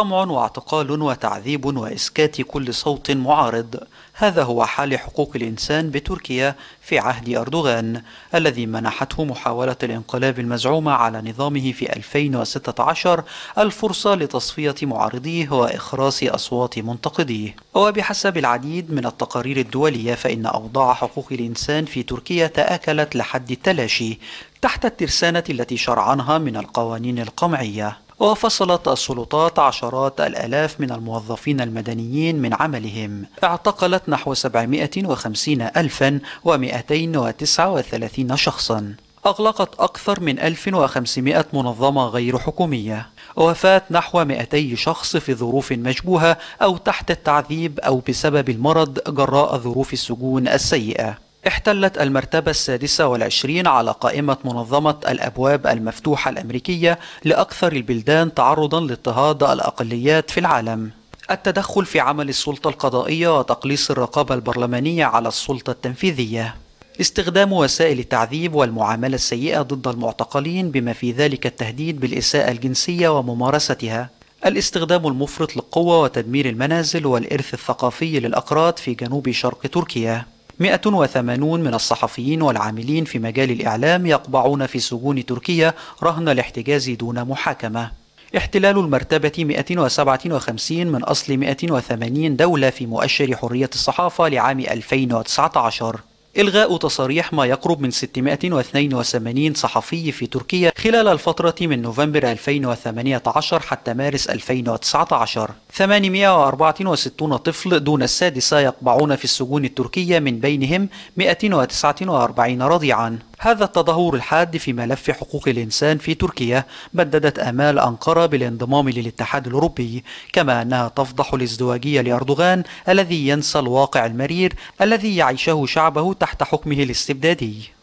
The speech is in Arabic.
طمع واعتقال وتعذيب واسكات كل صوت معارض هذا هو حال حقوق الانسان بتركيا في عهد اردوغان الذي منحته محاوله الانقلاب المزعومه على نظامه في 2016 الفرصه لتصفيه معارضيه واخراس اصوات منتقديه وبحسب العديد من التقارير الدوليه فان اوضاع حقوق الانسان في تركيا تاكلت لحد التلاشي تحت الترسانه التي شرعنها من القوانين القمعيه وفصلت السلطات عشرات الآلاف من الموظفين المدنيين من عملهم اعتقلت نحو 750 ألفا و239 شخصا أغلقت أكثر من 1500 منظمة غير حكومية وفات نحو 200 شخص في ظروف مشبوهة أو تحت التعذيب أو بسبب المرض جراء ظروف السجون السيئة احتلت المرتبة السادسة والعشرين على قائمة منظمة الأبواب المفتوحة الأمريكية لأكثر البلدان تعرضا لاضطهاد الأقليات في العالم التدخل في عمل السلطة القضائية وتقليص الرقابة البرلمانية على السلطة التنفيذية استخدام وسائل التعذيب والمعاملة السيئة ضد المعتقلين بما في ذلك التهديد بالإساءة الجنسية وممارستها الاستخدام المفرط للقوة وتدمير المنازل والإرث الثقافي للأقراط في جنوب شرق تركيا 180 من الصحفيين والعاملين في مجال الإعلام يقبعون في سجون تركيا رهن الاحتجاز دون محاكمة احتلال المرتبة 157 من أصل 180 دولة في مؤشر حرية الصحافة لعام 2019 إلغاء تصاريح ما يقرب من 682 صحفي في تركيا خلال الفترة من نوفمبر 2018 حتى مارس 2019 864 طفل دون السادسة يقبعون في السجون التركية من بينهم 149 رضيعا هذا التدهور الحاد في ملف حقوق الإنسان في تركيا بددت آمال أنقرة بالانضمام للاتحاد الأوروبي كما أنها تفضح الازدواجية لأردوغان الذي ينسى الواقع المرير الذي يعيشه شعبه تحت حكمه الاستبدادي